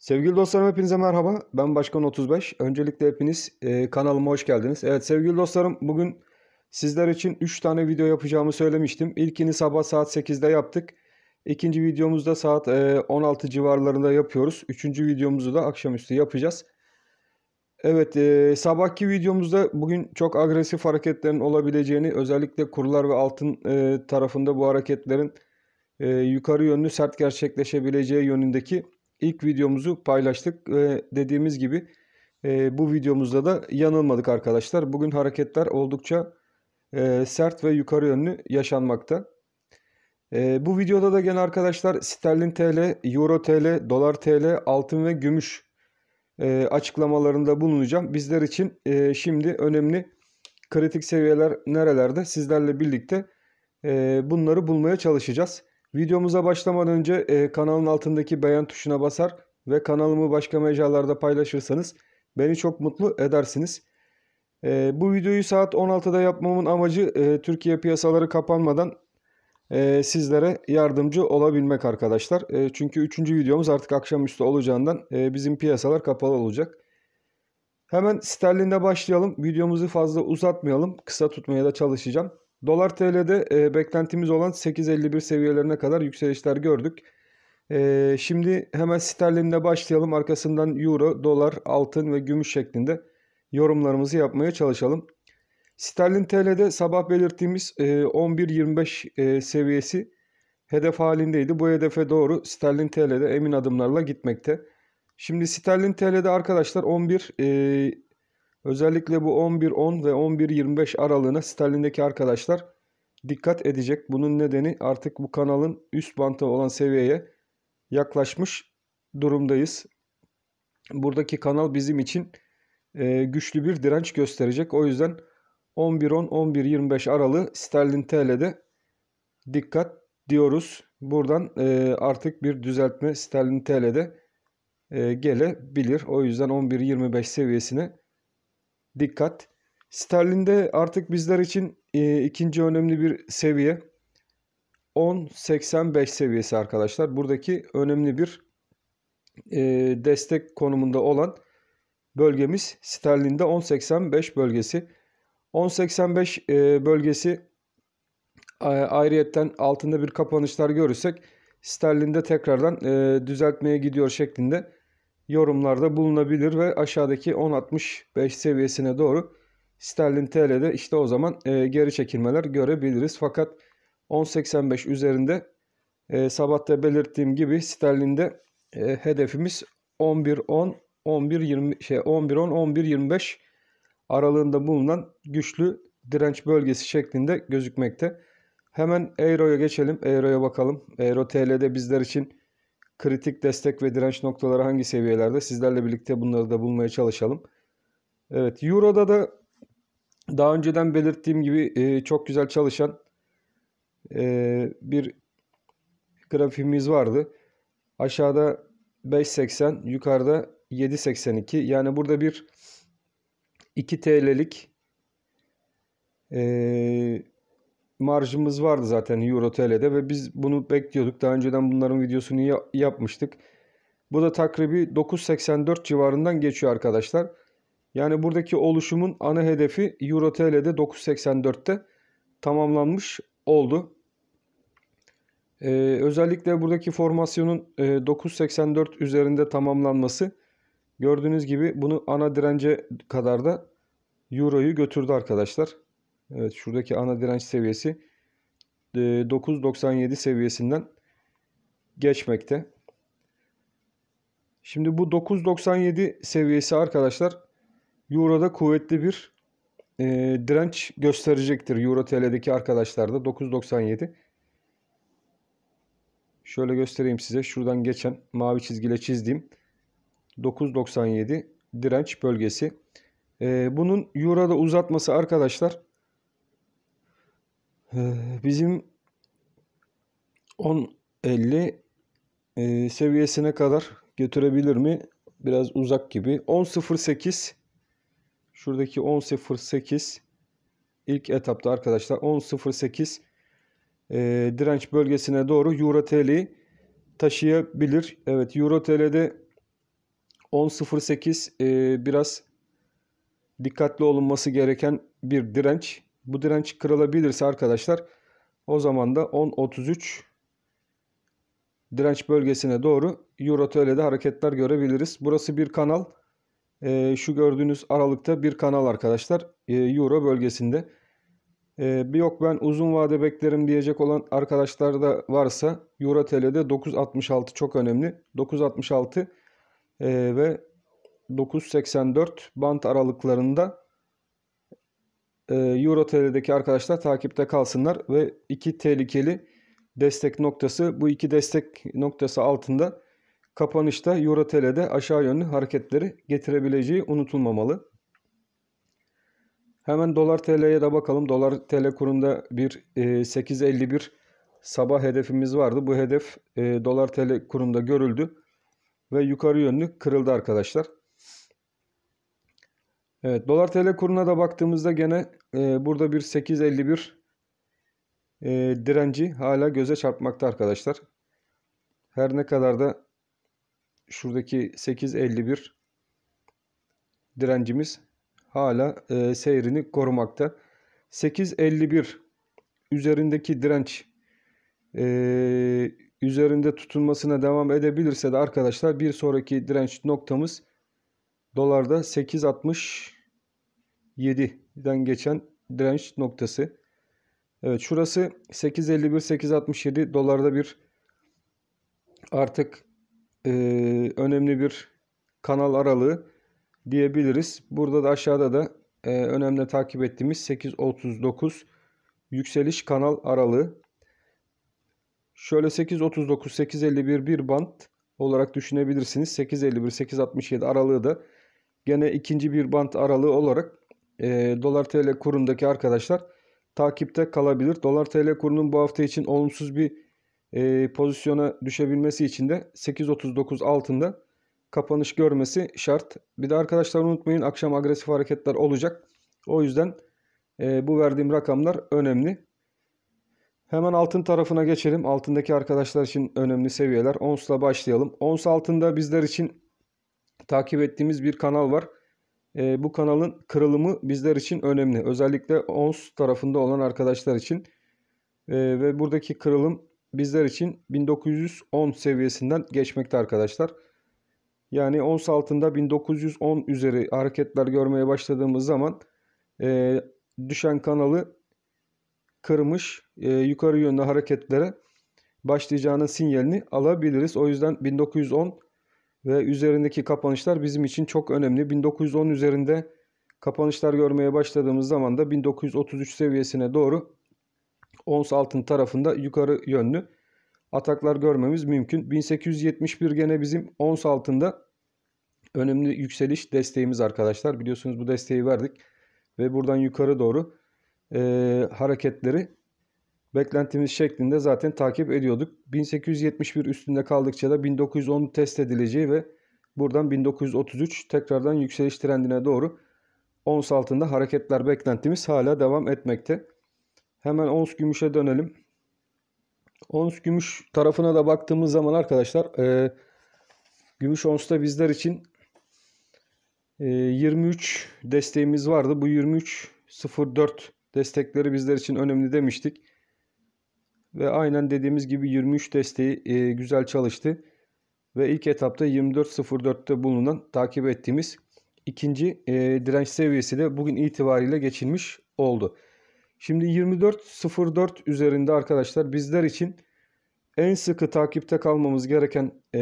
Sevgili dostlarım hepinize merhaba. Ben Başkan 35. Öncelikle hepiniz e, kanalıma hoş geldiniz. Evet sevgili dostlarım bugün sizler için 3 tane video yapacağımı söylemiştim. İlkini sabah saat 8'de yaptık. İkinci videomuzda saat e, 16 civarlarında yapıyoruz. Üçüncü videomuzu da akşamüstü yapacağız. Evet e, sabahki videomuzda bugün çok agresif hareketlerin olabileceğini özellikle kurlar ve altın e, tarafında bu hareketlerin e, yukarı yönlü sert gerçekleşebileceği yönündeki ilk videomuzu paylaştık. Ee, dediğimiz gibi e, bu videomuzda da yanılmadık arkadaşlar. Bugün hareketler oldukça e, sert ve yukarı yönlü yaşanmakta. E, bu videoda da gene arkadaşlar sterlin TL, euro TL, dolar TL, altın ve gümüş e, açıklamalarında bulunacağım. Bizler için e, şimdi önemli kritik seviyeler nerelerde sizlerle birlikte e, bunları bulmaya çalışacağız. Videomuza başlamadan önce e, kanalın altındaki beğen tuşuna basar ve kanalımı başka mecralarda paylaşırsanız beni çok mutlu edersiniz. E, bu videoyu saat 16'da yapmamın amacı e, Türkiye piyasaları kapanmadan e, sizlere yardımcı olabilmek arkadaşlar. E, çünkü 3. videomuz artık akşamüstü olacağından e, bizim piyasalar kapalı olacak. Hemen sterlinde başlayalım. Videomuzu fazla uzatmayalım. Kısa tutmaya da çalışacağım. Dolar TL'de e, beklentimiz olan 8.51 seviyelerine kadar yükselişler gördük. E, şimdi hemen sterlinle başlayalım. Arkasından euro, dolar, altın ve gümüş şeklinde yorumlarımızı yapmaya çalışalım. Sterlin TL'de sabah belirttiğimiz e, 11.25 e, seviyesi hedef halindeydi. Bu hedefe doğru sterlin TL'de emin adımlarla gitmekte. Şimdi sterlin TL'de arkadaşlar 11 e, Özellikle bu 11-10 ve 11-25 aralığına sterlindeki arkadaşlar dikkat edecek. Bunun nedeni artık bu kanalın üst bantı olan seviyeye yaklaşmış durumdayız. Buradaki kanal bizim için e, güçlü bir direnç gösterecek. O yüzden 11-10, 11-25 aralığı sterlin TL'de dikkat diyoruz. Buradan e, artık bir düzeltme sterlin TL'de e, gelebilir. O yüzden 11-25 seviyesine dikkat. Sterlinde artık bizler için e, ikinci önemli bir seviye 10.85 seviyesi arkadaşlar. Buradaki önemli bir e, destek konumunda olan bölgemiz sterlinde 10.85 bölgesi. 10.85 e, bölgesi ayrıyetten altında bir kapanışlar görürsek sterlinde tekrardan e, düzeltmeye gidiyor şeklinde yorumlarda bulunabilir ve aşağıdaki 10.65 seviyesine doğru sterlin TL'de işte o zaman e, geri çekilmeler görebiliriz. Fakat 10.85 üzerinde e, sabahta belirttiğim gibi sterlinde e, hedefimiz 11.10 11.20 şey 11 11.25 aralığında bulunan güçlü direnç bölgesi şeklinde gözükmekte. Hemen Euro'ya geçelim. Euro'ya bakalım. Euro TL'de bizler için kritik destek ve direnç noktaları hangi seviyelerde? Sizlerle birlikte bunları da bulmaya çalışalım. Evet, Euro'da da daha önceden belirttiğim gibi e, çok güzel çalışan e, bir grafiğimiz vardı. Aşağıda 5.80, yukarıda 7.82. Yani burada bir 2 TL'lik e, marjımız vardı zaten Euro TL'de ve biz bunu bekliyorduk. Daha önceden bunların videosunu yapmıştık. Bu da takribi 9.84 civarından geçiyor arkadaşlar. Yani buradaki oluşumun ana hedefi Euro TL'de 9.84'te tamamlanmış oldu. Ee, özellikle buradaki formasyonun e, 9.84 üzerinde tamamlanması gördüğünüz gibi bunu ana dirence kadar da Euro'yu götürdü arkadaşlar. Evet şuradaki ana direnç seviyesi 9.97 e, seviyesinden geçmekte. Şimdi bu 9.97 seviyesi arkadaşlar Euro'da kuvvetli bir e, direnç gösterecektir. Euro TL'deki arkadaşlarda 9.97. Şöyle göstereyim size. Şuradan geçen mavi çizgiyle çizdiğim 9.97 direnç bölgesi. E, bunun Euro'da uzatması arkadaşlar ee, bizim 10.50 e, seviyesine kadar götürebilir mi? Biraz uzak gibi. 10.08 şuradaki 10.08 ilk etapta arkadaşlar 10.08 e, direnç bölgesine doğru Euro TL'yi taşıyabilir. Evet Euro TL'de 10.08 e, biraz dikkatli olunması gereken bir direnç. Bu direnç kırılabilirse arkadaşlar o zaman da 10.33 direnç bölgesine doğru Euro hareketler görebiliriz. Burası bir kanal. E, şu gördüğünüz aralıkta bir kanal arkadaşlar. E, Euro bölgesinde. E, ee, bir yok ben uzun vade beklerim diyecek olan arkadaşlar da varsa Euro TL'de 9.66 çok önemli. 9.66 e, ve 9.84 band aralıklarında ee, Euro TL'deki arkadaşlar takipte kalsınlar ve iki tehlikeli destek noktası bu iki destek noktası altında kapanışta Euro TL'de aşağı yönlü hareketleri getirebileceği unutulmamalı. Hemen dolar TL'ye de bakalım. Dolar TL kurunda bir 8.51 e, sabah hedefimiz vardı. Bu hedef e, dolar TL kurunda görüldü ve yukarı yönlü kırıldı arkadaşlar. Evet, dolar TL kuruna da baktığımızda gene ee, burada bir 8.51 e, direnci hala göze çarpmakta arkadaşlar. Her ne kadar da şuradaki 8.51 direncimiz hala e, seyrini korumakta. 8.51 üzerindeki direnç e, üzerinde tutunmasına devam edebilirse de arkadaşlar bir sonraki direnç noktamız dolarda 8.67 den geçen direnç noktası. Evet şurası 8.51-8.67 dolarda bir artık e, önemli bir kanal aralığı diyebiliriz. Burada da aşağıda da e, önemli takip ettiğimiz 8.39 yükseliş kanal aralığı. Şöyle 8.39 8.51 bir band olarak düşünebilirsiniz. 8.51 8.67 aralığı da gene ikinci bir band aralığı olarak e, dolar tl kurundaki arkadaşlar takipte kalabilir. Dolar tl kurunun bu hafta için olumsuz bir e, pozisyona düşebilmesi için de 8.39 altında kapanış görmesi şart. Bir de arkadaşlar unutmayın akşam agresif hareketler olacak. O yüzden e, bu verdiğim rakamlar önemli. Hemen altın tarafına geçelim. Altındaki arkadaşlar için önemli seviyeler. Ons'la başlayalım. Ons altında bizler için takip ettiğimiz bir kanal var e, bu kanalın kırılımı bizler için önemli. Özellikle ONS tarafında olan arkadaşlar için e, ve buradaki kırılım bizler için 1910 seviyesinden geçmekte arkadaşlar. Yani ONS altında 1910 üzeri hareketler görmeye başladığımız zaman e, düşen kanalı kırmış e, yukarı yönlü hareketlere başlayacağının sinyalini alabiliriz. O yüzden 1910 ve üzerindeki kapanışlar bizim için çok önemli. 1910 üzerinde kapanışlar görmeye başladığımız zaman da 1933 seviyesine doğru ons altın tarafında yukarı yönlü ataklar görmemiz mümkün. 1871 gene bizim ons altında önemli yükseliş desteğimiz arkadaşlar. Biliyorsunuz bu desteği verdik ve buradan yukarı doğru e, hareketleri beklentimiz şeklinde zaten takip ediyorduk. 1871 üstünde kaldıkça da 1910 test edileceği ve buradan 1933 tekrardan yükseliş trendine doğru ons altında hareketler beklentimiz hala devam etmekte. Hemen ons gümüşe dönelim. Ons gümüş tarafına da baktığımız zaman arkadaşlar e, gümüş onsta bizler için e, 23 desteğimiz vardı. Bu 23.04 destekleri bizler için önemli demiştik. Ve aynen dediğimiz gibi 23 desteği e, güzel çalıştı. Ve ilk etapta 24.04'te bulunan takip ettiğimiz ikinci e, direnç seviyesi de bugün itibariyle geçilmiş oldu. Şimdi 24.04 üzerinde arkadaşlar bizler için en sıkı takipte kalmamız gereken e,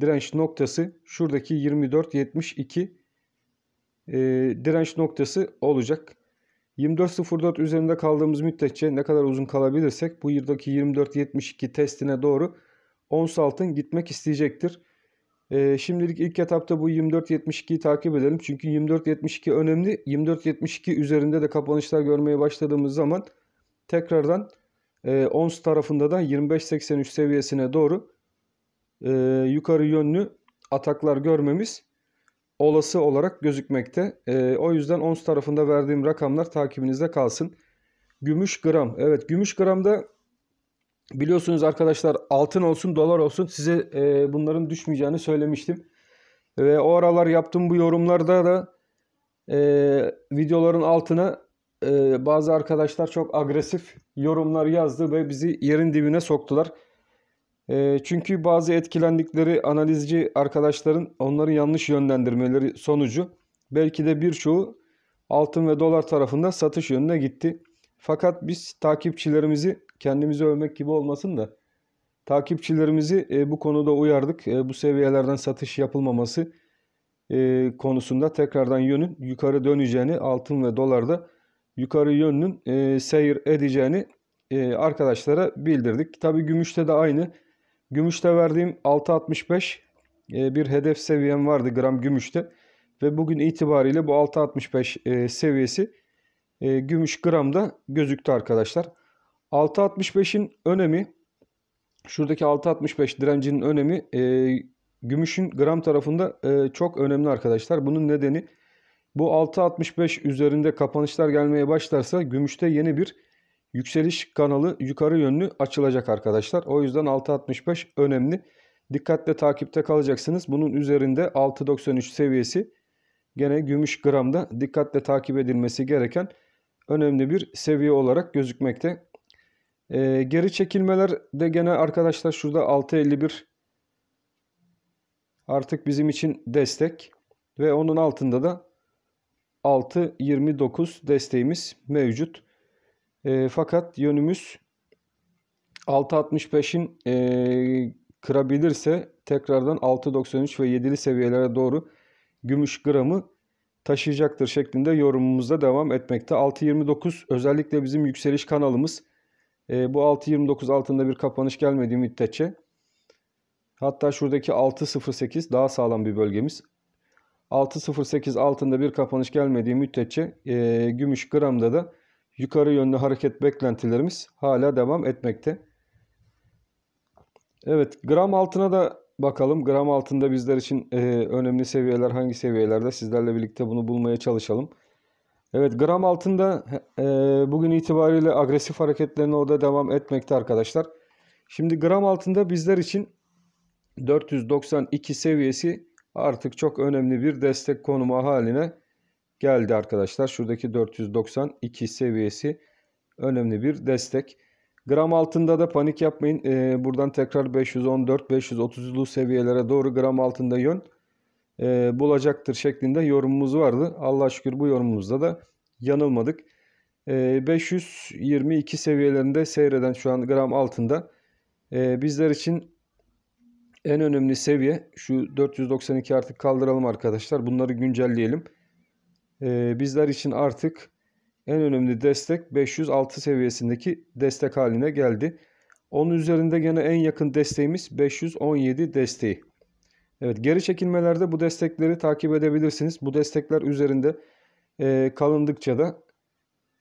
direnç noktası şuradaki 24.72 e, direnç noktası olacak. 24.04 üzerinde kaldığımız müddetçe ne kadar uzun kalabilirsek bu yıldaki 24.72 testine doğru ons altın gitmek isteyecektir. E, şimdilik ilk etapta bu 24.72'yi takip edelim. Çünkü 24.72 önemli. 24.72 üzerinde de kapanışlar görmeye başladığımız zaman tekrardan e, ons tarafında da 25.83 seviyesine doğru e, yukarı yönlü ataklar görmemiz olası olarak gözükmekte. E, o yüzden ons tarafında verdiğim rakamlar takibinizde kalsın. Gümüş gram. Evet gümüş gramda biliyorsunuz arkadaşlar altın olsun dolar olsun size e, bunların düşmeyeceğini söylemiştim. Ve o aralar yaptığım bu yorumlarda da e, videoların altına e, bazı arkadaşlar çok agresif yorumlar yazdı ve bizi yerin dibine soktular. E, çünkü bazı etkilendikleri analizci arkadaşların onları yanlış yönlendirmeleri sonucu belki de birçoğu altın ve dolar tarafında satış yönüne gitti. Fakat biz takipçilerimizi kendimizi övmek gibi olmasın da takipçilerimizi e, bu konuda uyardık. E, bu seviyelerden satış yapılmaması e, konusunda tekrardan yönün yukarı döneceğini altın ve dolarda yukarı yönünün e, seyir edeceğini e, arkadaşlara bildirdik. Tabi gümüşte de aynı. Gümüşte verdiğim 6.65 e, bir hedef seviyem vardı gram gümüşte. Ve bugün itibariyle bu 6.65 e, seviyesi e, gümüş gramda gözüktü arkadaşlar. 6.65'in önemi şuradaki 6.65 direncinin önemi gümüşün gram tarafında çok önemli arkadaşlar. Bunun nedeni bu 6.65 üzerinde kapanışlar gelmeye başlarsa gümüşte yeni bir yükseliş kanalı yukarı yönlü açılacak arkadaşlar. O yüzden 6.65 önemli. Dikkatle takipte kalacaksınız. Bunun üzerinde 6.93 seviyesi gene gümüş gramda dikkatle takip edilmesi gereken önemli bir seviye olarak gözükmekte. Ee, geri çekilmeler de gene arkadaşlar şurada 6.51 artık bizim için destek ve onun altında da 6.29 desteğimiz mevcut. E, fakat yönümüz 6.65'in e, kırabilirse tekrardan 6.93 ve 7'li seviyelere doğru gümüş gramı taşıyacaktır şeklinde yorumumuzda devam etmekte. 6.29 özellikle bizim yükseliş kanalımız. E, bu 6.29 altında bir kapanış gelmediği müddetçe hatta şuradaki 6.08 daha sağlam bir bölgemiz. 6.08 altında bir kapanış gelmediği müddetçe e, gümüş gramda da yukarı yönlü hareket beklentilerimiz hala devam etmekte. Evet gram altına da bakalım. Gram altında bizler için e, önemli seviyeler hangi seviyelerde sizlerle birlikte bunu bulmaya çalışalım. Evet gram altında e, bugün itibariyle agresif hareketlerine orada devam etmekte arkadaşlar. Şimdi gram altında bizler için 492 seviyesi artık çok önemli bir destek konumu haline geldi arkadaşlar. Şuradaki 492 seviyesi önemli bir destek. Gram altında da panik yapmayın. Ee, buradan tekrar 514-530'lu seviyelere doğru gram altında yön e, bulacaktır şeklinde yorumumuz vardı. Allah şükür bu yorumumuzda da yanılmadık. E, ee, 522 seviyelerinde seyreden şu an gram altında. E, bizler için en önemli seviye şu 492 artık kaldıralım arkadaşlar. Bunları güncelleyelim. Ee, bizler için artık en önemli destek 506 seviyesindeki destek haline geldi. Onun üzerinde gene en yakın desteğimiz 517 desteği. Evet geri çekilmelerde bu destekleri takip edebilirsiniz. Bu destekler üzerinde e, kalındıkça da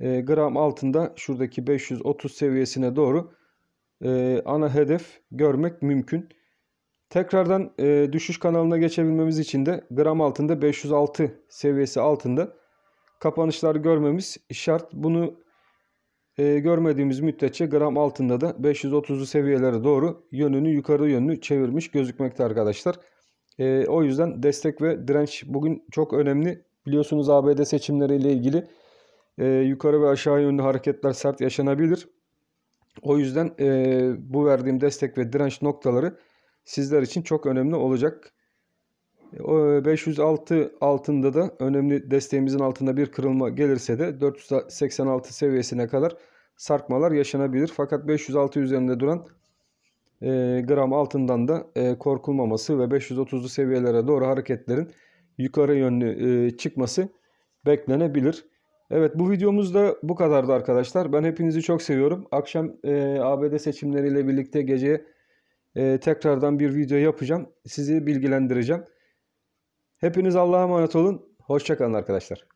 e, gram altında şuradaki 530 seviyesine doğru e, ana hedef görmek mümkün. Tekrardan e, düşüş kanalına geçebilmemiz için de gram altında 506 seviyesi altında kapanışlar görmemiz şart. Bunu e, görmediğimiz müddetçe gram altında da 530'lu seviyelere doğru yönünü yukarı yönlü çevirmiş gözükmekte arkadaşlar. E, o yüzden destek ve direnç bugün çok önemli. Biliyorsunuz ABD seçimleriyle ilgili e, yukarı ve aşağı yönlü hareketler sert yaşanabilir. O yüzden e, bu verdiğim destek ve direnç noktaları sizler için çok önemli olacak. O 506 altında da önemli desteğimizin altında bir kırılma gelirse de 486 seviyesine kadar sarkmalar yaşanabilir. Fakat 506 üzerinde duran e, gram altından da e, korkulmaması ve 530'lu seviyelere doğru hareketlerin yukarı yönlü e, çıkması beklenebilir. Evet bu videomuz da bu kadardı arkadaşlar. Ben hepinizi çok seviyorum. Akşam e, ABD seçimleriyle birlikte geceye e, tekrardan bir video yapacağım. Sizi bilgilendireceğim. Hepiniz Allah'a emanet olun. Hoşçakalın arkadaşlar.